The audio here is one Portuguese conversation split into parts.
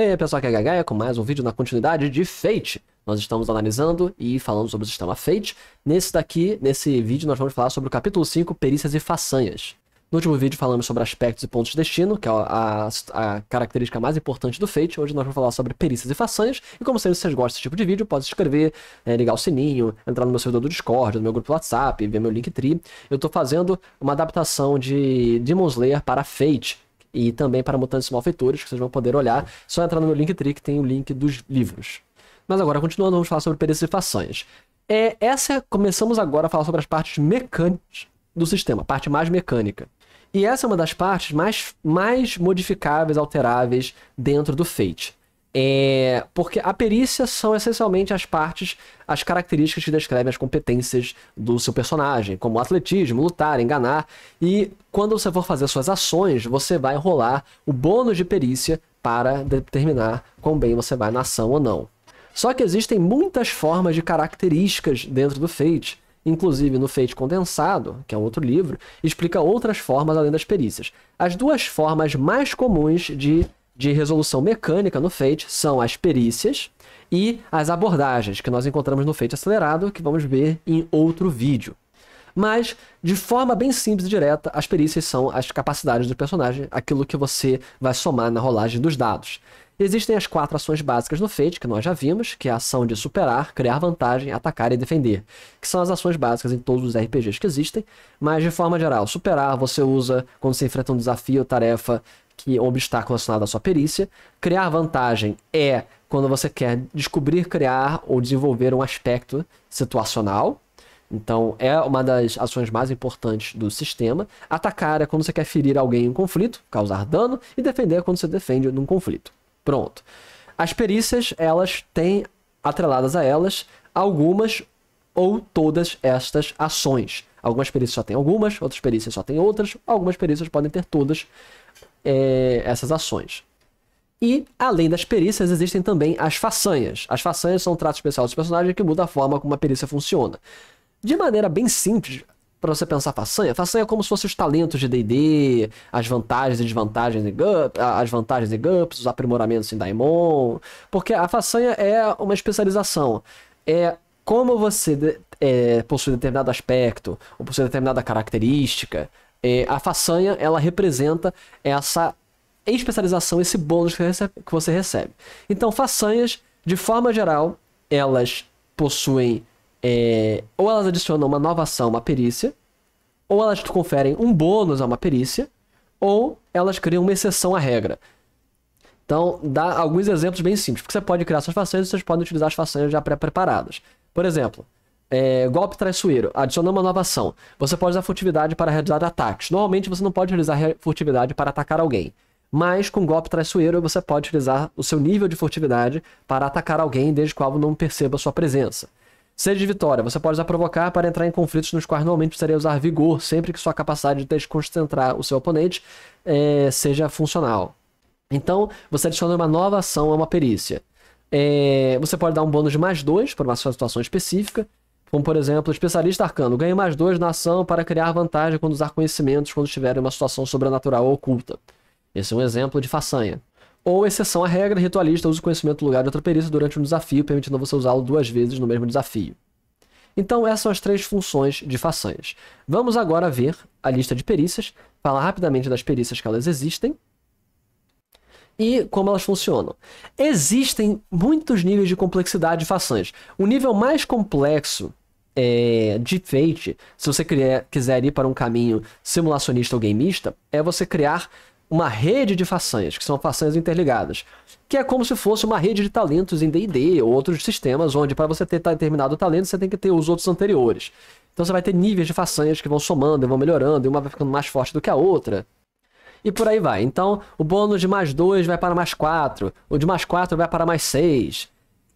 E aí pessoal, aqui é a Gagaia com mais um vídeo na continuidade de Fate. Nós estamos analisando e falando sobre o sistema Fate. Nesse daqui, nesse vídeo, nós vamos falar sobre o capítulo 5, Perícias e Façanhas. No último vídeo falamos sobre aspectos e pontos de destino, que é a, a, característica mais importante do Fate. Hoje nós vamos falar sobre perícias e façanhas. E como sempre, se vocês gostam desse tipo de vídeo, pode se inscrever, é, ligar o sininho, entrar no meu servidor do Discord, no meu grupo do WhatsApp, ver meu Linktree. Eu estou fazendo uma adaptação de Demon Slayer para Fate e também para mutantes malfeitores, que vocês vão poder olhar. Só entrar no meu link que tem o link dos livros. Mas agora, continuando, vamos falar sobre perícias e façanhas. É, essa, começamos agora a falar sobre as partes mecânicas do sistema, a parte mais mecânica. E essa é uma das partes mais, mais modificáveis, alteráveis dentro do Fate. É, porque a perícia são essencialmente as partes, as características que descrevem as competências do seu personagem, como atletismo, lutar, enganar. E quando você for fazer suas ações, você vai rolar o bônus de perícia para determinar quão bem você vai na ação ou não. Só que existem muitas formas de características dentro do Fate. Inclusive no Fate Condensado, que é um outro livro, explica outras formas além das perícias. As duas formas mais comuns de de resolução mecânica no Fate são as perícias e as abordagens que nós encontramos no Fate acelerado, que vamos ver em outro vídeo. Mas, de forma bem simples e direta, as perícias são as capacidades do personagem, aquilo que você vai somar na rolagem dos dados. Existem as quatro ações básicas no Fate, que nós já vimos, que é a ação de superar, criar vantagem, atacar e defender, que são as ações básicas em todos os RPGs que existem, mas de forma geral, superar você usa quando você enfrenta um desafio, tarefa que é um obstáculo relacionado à sua perícia. Criar vantagem é quando você quer descobrir, criar ou desenvolver um aspecto situacional. Então, é uma das ações mais importantes do sistema. Atacar é quando você quer ferir alguém em um conflito, causar dano, e defender é quando você defende num conflito. Pronto. As perícias, elas têm atreladas a elas algumas ou todas estas ações. Algumas perícias só têm algumas, outras perícias só têm outras, algumas perícias podem ter todas é, essas ações. E, além das perícias, existem também as façanhas. As façanhas são um trato especial dos personagens que muda a forma como a perícia funciona. De maneira bem simples, para você pensar façanha, façanha é como se fossem os talentos de D&D, as vantagens e desvantagens de GUP, as vantagens de GUPS, os aprimoramentos em Daimon, porque a façanha é uma especialização, é como você é, possui determinado aspecto ou possui determinada característica, é, a façanha ela representa essa especialização, esse bônus que, recebe, que você recebe. Então, façanhas, de forma geral, elas possuem é, ou elas adicionam uma nova ação uma perícia, ou elas conferem um bônus a uma perícia, ou elas criam uma exceção à regra. Então, dá alguns exemplos bem simples. Porque você pode criar suas façanhas e vocês podem utilizar as façanhas já pré-preparadas. Por exemplo, é, golpe traiçoeiro, adicionando uma nova ação. Você pode usar furtividade para realizar ataques. Normalmente você não pode utilizar furtividade para atacar alguém. Mas com golpe traiçoeiro você pode utilizar o seu nível de furtividade para atacar alguém desde que o alvo não perceba sua presença. Sede de vitória, você pode usar provocar para entrar em conflitos nos quais normalmente precisaria usar vigor, sempre que sua capacidade de desconcentrar o seu oponente é, seja funcional. Então, você adiciona uma nova ação a uma perícia. É, você pode dar um bônus de mais dois para uma situação específica. Como, por exemplo, especialista arcano. Ganhe mais dois na ação para criar vantagem quando usar conhecimentos quando estiver em uma situação sobrenatural ou oculta. Esse é um exemplo de façanha. Ou exceção à regra, ritualista usa o conhecimento do lugar de outra perícia durante um desafio, permitindo você usá-lo duas vezes no mesmo desafio. Então, essas são as três funções de façanhas. Vamos agora ver a lista de perícias, falar rapidamente das perícias que elas existem e como elas funcionam. Existem muitos níveis de complexidade de façanhas. O nível mais complexo é, de Fate, se você criar, quiser ir para um caminho simulacionista ou gameista, é você criar uma rede de façanhas, que são façanhas interligadas, que é como se fosse uma rede de talentos em D&D ou outros sistemas, onde para você ter determinado talento, você tem que ter os outros anteriores. Então você vai ter níveis de façanhas que vão somando e vão melhorando, e uma vai ficando mais forte do que a outra, e por aí vai. Então, o bônus de mais 2 vai para mais 4, o de mais 4 vai para mais 6.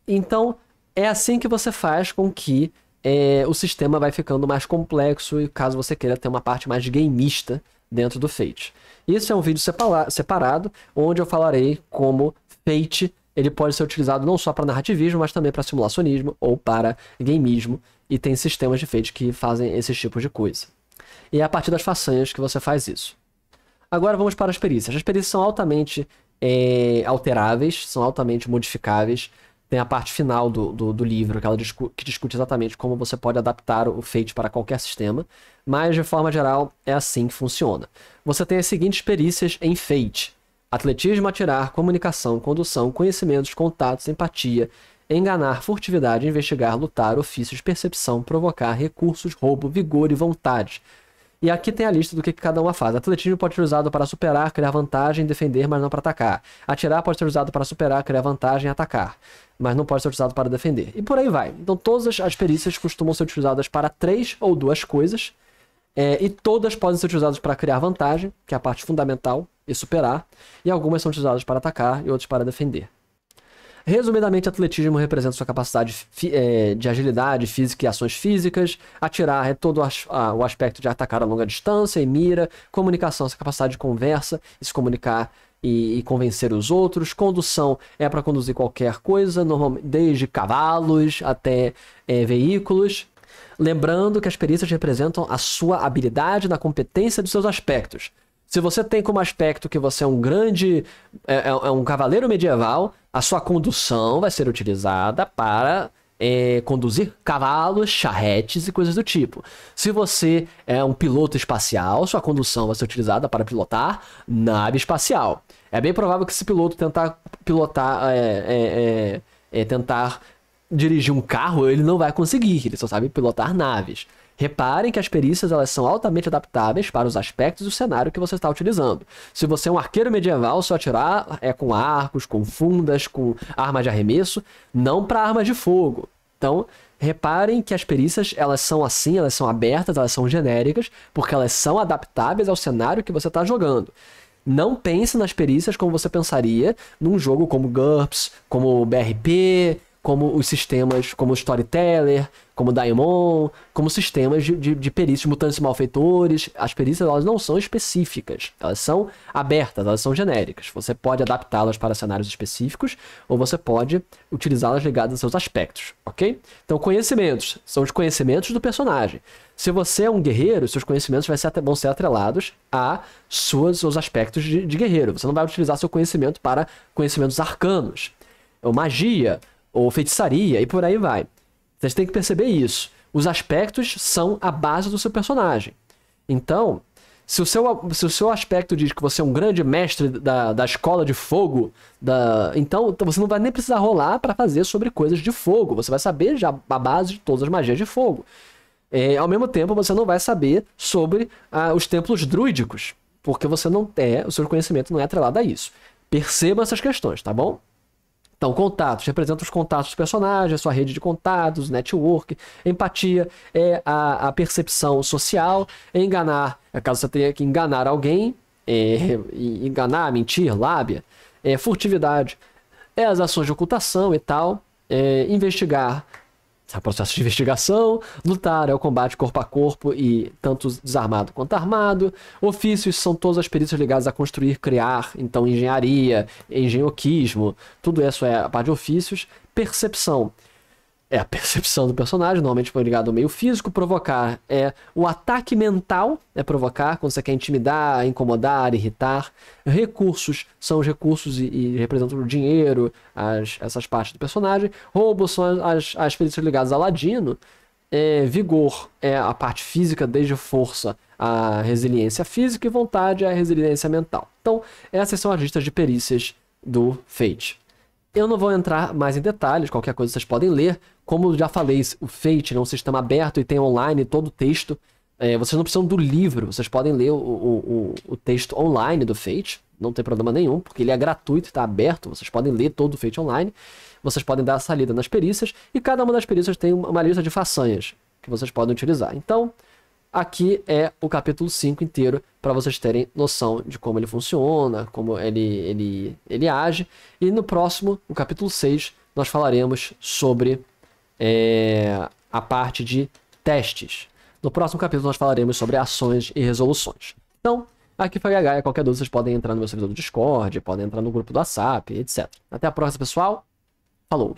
Então, é assim que você faz com que é, o sistema vai ficando mais complexo e caso você queira ter uma parte mais gameista dentro do Fate. Isso é um vídeo separado, onde eu falarei como Fate ele pode ser utilizado não só para narrativismo, mas também para simulacionismo ou para gameismo, e tem sistemas de Fate que fazem esse tipo de coisa. E é a partir das façanhas que você faz isso. Agora vamos para as perícias. As perícias são altamente é, alteráveis, são altamente modificáveis. Tem a parte final do, do, do livro que, discu que discute exatamente como você pode adaptar o Fate para qualquer sistema, mas de forma geral é assim que funciona. Você tem as seguintes perícias em Fate: atletismo, atirar, comunicação, condução, conhecimentos, contatos, empatia, enganar, furtividade, investigar, lutar, ofícios, percepção, provocar, recursos, roubo, vigor e vontade. E aqui tem a lista do que cada uma faz. Atletismo pode ser usado para superar, criar vantagem, defender, mas não para atacar. Atirar pode ser usado para superar, criar vantagem atacar, mas não pode ser usado para defender. E por aí vai. Então todas as perícias costumam ser utilizadas para três ou duas coisas. É, e todas podem ser utilizadas para criar vantagem, que é a parte fundamental, e superar. E algumas são utilizadas para atacar e outras para defender. Resumidamente, atletismo representa sua capacidade é, de agilidade física e ações físicas. Atirar é todo o aspecto de atacar a longa distância e mira. Comunicação, essa capacidade de conversa e se comunicar e, convencer os outros. Condução é para conduzir qualquer coisa, normalmente, desde cavalos até é, veículos. Lembrando que as perícias representam a sua habilidade na competência de seus aspectos. Se você tem como aspecto que você é um grande. É, é, é um cavaleiro medieval, a sua condução vai ser utilizada para é, conduzir cavalos, charretes e coisas do tipo. Se você é um piloto espacial, sua condução vai ser utilizada para pilotar nave espacial. É bem provável que esse piloto tentar pilotar. É, é, é, é tentar dirigir um carro, ele não vai conseguir, ele só sabe pilotar naves. Reparem que as perícias elas são altamente adaptáveis para os aspectos do cenário que você está utilizando. Se você é um arqueiro medieval, só atirar é com arcos, com fundas, com arma de arremesso, não para arma de fogo. Então, reparem que as perícias elas são assim, elas são abertas, elas são genéricas, porque elas são adaptáveis ao cenário que você está jogando. Não pense nas perícias como você pensaria num jogo como GURPS, como BRP, como os sistemas, como o Storyteller, como o Daimon, como sistemas de, de, de perícias, mutantes e malfeitores. As perícias elas não são específicas, elas são abertas, elas são genéricas. Você pode adaptá-las para cenários específicos ou você pode utilizá-las ligadas aos seus aspectos, ok? Então, conhecimentos são os conhecimentos do personagem. Se você é um guerreiro, seus conhecimentos ser, vão ser atrelados a suas, seus aspectos de, de guerreiro. Você não vai utilizar seu conhecimento para conhecimentos arcanos, ou então, magia, ou feitiçaria e por aí vai. Vocês têm que perceber isso. Os aspectos são a base do seu personagem. Então, se o seu, se o seu aspecto diz que você é um grande mestre da, da escola de fogo, da, então, então você não vai nem precisar rolar para fazer sobre coisas de fogo. Você vai saber já a base de todas as magias de fogo. É, ao mesmo tempo, você não vai saber sobre ah, os templos druídicos, porque você não é, o seu conhecimento não é atrelado a isso. Perceba essas questões, tá bom? Então, contatos representa os contatos dos personagens, sua rede de contatos, network, empatia é a, a percepção social, enganar, é, caso você tenha que enganar alguém, é, enganar, mentir, lábia, é, furtividade, é as ações de ocultação e tal, é, investigar processo de investigação, lutar é o combate corpo a corpo e tanto desarmado quanto armado. Ofícios são todas as perícias ligadas a construir, criar, então engenharia, engenhoquismo, tudo isso é a parte de ofícios. Percepção é a percepção do personagem, normalmente foi ligado ao meio físico. Provocar é o ataque mental, é provocar, quando você quer intimidar, incomodar, irritar. Recursos são os recursos e, e representam o dinheiro, as, essas partes do personagem. Roubos são as, as perícias ligadas a Ladino. É, vigor é a parte física, desde força à resiliência física e vontade a resiliência mental. Então, essas são as listas de perícias do Fate. Eu não vou entrar mais em detalhes, qualquer coisa vocês podem ler. Como já falei, o Fate é um sistema aberto e tem online todo o texto. É, vocês não precisam do livro, vocês podem ler o, o, o, o, texto online do Fate, não tem problema nenhum, porque ele é gratuito, está aberto, vocês podem ler todo o Fate online. Vocês podem dar a salida nas perícias, e cada uma das perícias tem uma lista de façanhas que vocês podem utilizar. Então, Aqui é o capítulo 5 inteiro para vocês terem noção de como ele funciona, como ele, ele, ele age. E no próximo, o capítulo 6, nós falaremos sobre é, a parte de testes. No próximo capítulo, nós falaremos sobre ações e resoluções. Então, aqui foi a Gaia. Qualquer dúvida, vocês podem entrar no meu servidor do Discord, podem entrar no grupo do WhatsApp, etc. Até a próxima, pessoal. Falou!